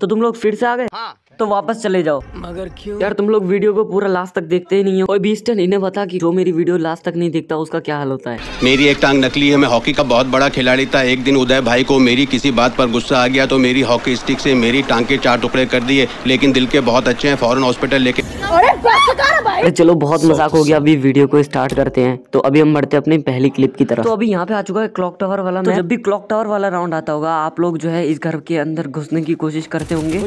तो तुम लोग फिर से आ गए हाँ। तो वापस चले जाओ मगर क्यों यार तुम लोग वीडियो को पूरा लास्ट तक देखते ही नहीं हो और बीस्टन इन्हें बता कि जो मेरी वीडियो लास्ट तक नहीं देखता उसका क्या हाल होता है मेरी एक टांग नकली है मैं हॉकी का बहुत बड़ा खिलाड़ी था एक दिन उदय भाई को मेरी किसी बात पर गुस्सा आ गया तो मेरी हॉकी स्टिक से मेरी टांग के चार टुकड़े कर दिए लेकिन दिल के बहुत अच्छे हैं फॉरन हॉस्पिटल लेके अरे चलो बहुत मजाक हो गया अभी वीडियो को स्टार्ट करते हैं तो अभी हम बढ़ते अपनी पहली क्लिप की तरफ तो अभी यहाँ पे आ चुका है क्लॉक टावर वाला तो जब भी क्लॉक टावर वाला राउंड आता होगा आप लोग जो है इस घर के अंदर घुसने की कोशिश करते होंगे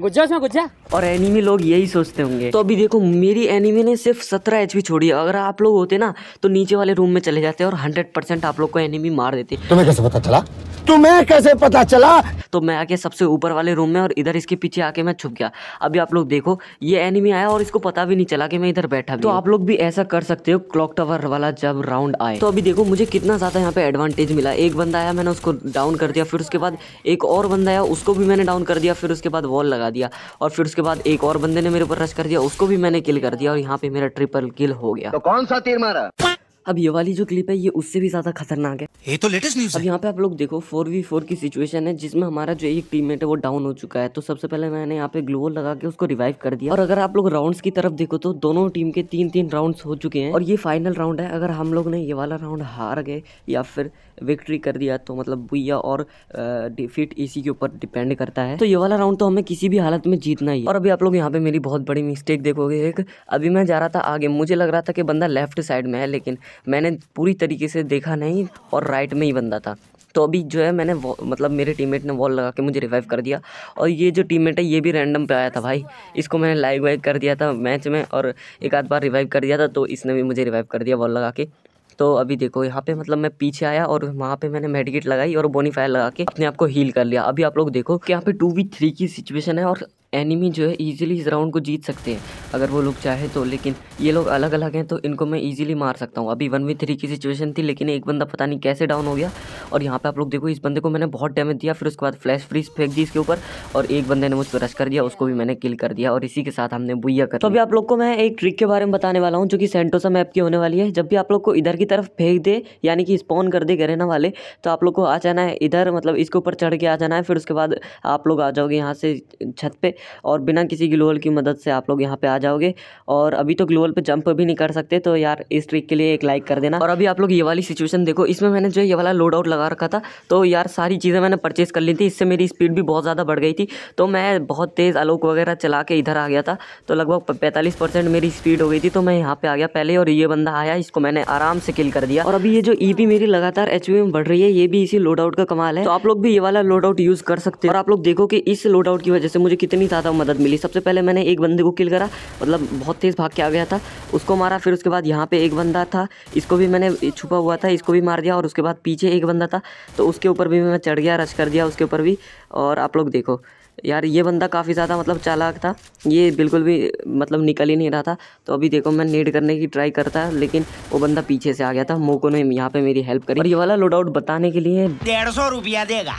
गुज्जा उसमें गुज्जा और एनिमी लोग यही सोचते होंगे तो अभी देखो मेरी एनिमी ने सिर्फ सत्रह एच छोड़ी अगर आप लोग होते ना तो नीचे वाले रूम में चले जाते और हंड्रेड परसेंट आप लोग को एनिमी मार देते तुम्हें कैसे पता चला तुम्हें कैसे पता चला तो मैं आके सबसे ऊपर वाले रूम में और इधर इसके पीछे आके मैं छुप गया अभी आप लोग देखो ये एनिमी आया और इसको पता भी नहीं चला कि मैं इधर बैठा तो आप लोग भी ऐसा कर सकते हो क्लॉक टावर वाला जब राउंड आए तो अभी देखो मुझे कितना ज्यादा यहाँ पे एडवांटेज मिला एक बंदा आया मैंने उसको डाउन कर दिया फिर उसके बाद एक और बंदा आया उसको भी मैंने डाउन कर दिया फिर उसके बाद वॉल लगा दिया और फिर उसके बाद एक और बंदे ने मेरे ऊपर रश कर दिया उसको भी मैंने किल कर दिया और यहाँ पे मेरा ट्रिपल किल हो गया तो कौन सा तीर मारा अब ये वाली जो क्लिप है ये उससे भी ज्यादा खतरनाक है ये तो लेटेस्ट न्यूज़ अब यहाँ पे आप लोग देखो फोर वी फोर की सिचुएशन है जिसमें हमारा जो एक टीममेट है वो डाउन हो चुका है तो सबसे पहले मैंने यहाँ पे ग्लोअर लगा के उसको रिवाइव कर दिया और अगर आप लोग राउंड्स की तरफ देखो तो दोनों टीम के तीन तीन राउंड हो चुके हैं और ये फाइनल राउंड है अगर हम लोग ने ये वाला राउंड हार गए या फिर विक्ट्री कर दिया तो मतलब भूया और डिफीट इसी के ऊपर डिपेंड करता है तो ये वाला राउंड तो हमें किसी भी हालत में जीतना ही और अभी आप लोग यहाँ पे मेरी बहुत बड़ी मिस्टेक देखोगे एक अभी मैं जा रहा था आगे मुझे लग रहा था कि बंदा लेफ्ट साइड में है लेकिन मैंने पूरी तरीके से देखा नहीं और राइट में ही बंदा था तो अभी जो है मैंने मतलब मेरे टीममेट ने वॉल लगा के मुझे रिवाइव कर दिया और ये जो टीममेट है ये भी रैंडम पे आया था भाई इसको मैंने लाइव वाइव कर दिया था मैच में और एक आध बार रिवाइव कर दिया था तो इसने भी मुझे रिवाइव कर दिया वॉल लगा के तो अभी देखो यहाँ पे मतलब मैं पीछे आया और वहाँ पे मैंने मेडिकेट लगाई और बोनीफायर लगा के अपने आप को हील कर लिया अभी आप लोग देखो कि यहाँ पे टू वी थ्री की सिचुएशन है और एनिमी जो है ईजिली इस राउंड को जीत सकते हैं अगर वो लोग चाहे तो लेकिन ये लोग अलग अलग हैं तो इनको मैं ईजिली मार सकता हूँ अभी वन वी थ्री की सिचुएशन थी लेकिन एक बंदा पता नहीं कैसे डाउन हो गया और यहाँ पर आप लोग देखो इस बंदे को मैंने बहुत डैमेज दिया फिर उसके बाद फ्लैश फ्रीज फेंक दी इसके ऊपर और एक बंदे ने मुझ पर रश कर दिया उसको भी मैंने किल कर दिया और इसी के साथ हमने बुइया कर तो अभी आप लोग को मैं एक ट्रिक के बारे में बताने वाला हूँ जो कि सेंटोसा मैप की होने वाली है जब भी आप लोग को इधर की तरफ फेंक दे यानी कि स्पॉन कर दे गरेना वाले तो आप लोग को आ जाना है इधर मतलब इसके ऊपर चढ़ के आ जाना है फिर उसके बाद आप लोग आ जाओगे यहाँ से छत पर और बिना किसी ग्लोअल की मदद से आप लोग यहाँ पे आ जाओगे और अभी तो ग्लोअल पे जंप भी नहीं कर सकते तो यार इस ट्रिक के लिए एक लाइक कर देना और अभी आप लोग ये वाली सिचुएशन देखो इसमें मैंने जो ये वाला लोड आउट लगा रखा था तो यार सारी चीज़ें मैंने परचेस कर ली थी इससे मेरी स्पीड भी बहुत ज़्यादा बढ़ गई थी तो मैं बहुत तेज़ आलोक वगैरह चला के इधर आ गया था तो लगभग पैंतालीस परसेंट मेरी स्पीड हो गई थी तो मैं यहाँ पे आ गया पहले और ये बंदा आया इसको मैंने आराम से किल कर दिया और अभी ये जो ई e मेरी लगातार एच में बढ़ रही है ये भी इसी लोड आउट का कमाल है तो आप लोग भी ये वाला लोड आउट यूज़ कर सकते हैं और आप लोग देखो कि इस लोड आउट की वजह से मुझे कितनी ज़्यादा मदद मिली सबसे पहले मैंने एक बंदे को किल करा मतलब बहुत तेज़ भाग के आ गया था उसको मारा फिर उसके बाद यहाँ पे एक बंदा था इसको भी मैंने छुपा हुआ था इसको भी मार दिया और उसके बाद पीछे एक बंदा था तो उसके ऊपर भी मैं चढ़ गया रश कर दिया उसके ऊपर भी और आप लोग देखो यार ये बंदा काफ़ी ज़्यादा मतलब चालाक था ये बिल्कुल भी मतलब निकल ही नहीं रहा था तो अभी देखो मैं नेट करने की ट्राई करता लेकिन वो बंदा पीछे से आ गया था मोको ने यहाँ पे मेरी हेल्प करी और ये वाला लोड आउट बताने के लिए डेढ़ सौ रुपया देगा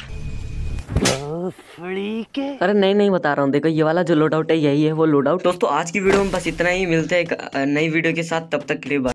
अरे नहीं नहीं बता रहा हूँ देखो ये वाला जो लोड आउट है यही है वो लोड आउट दोस्तों आज की वीडियो में बस इतना ही मिलते हैं नई वीडियो के साथ तब तक के लिए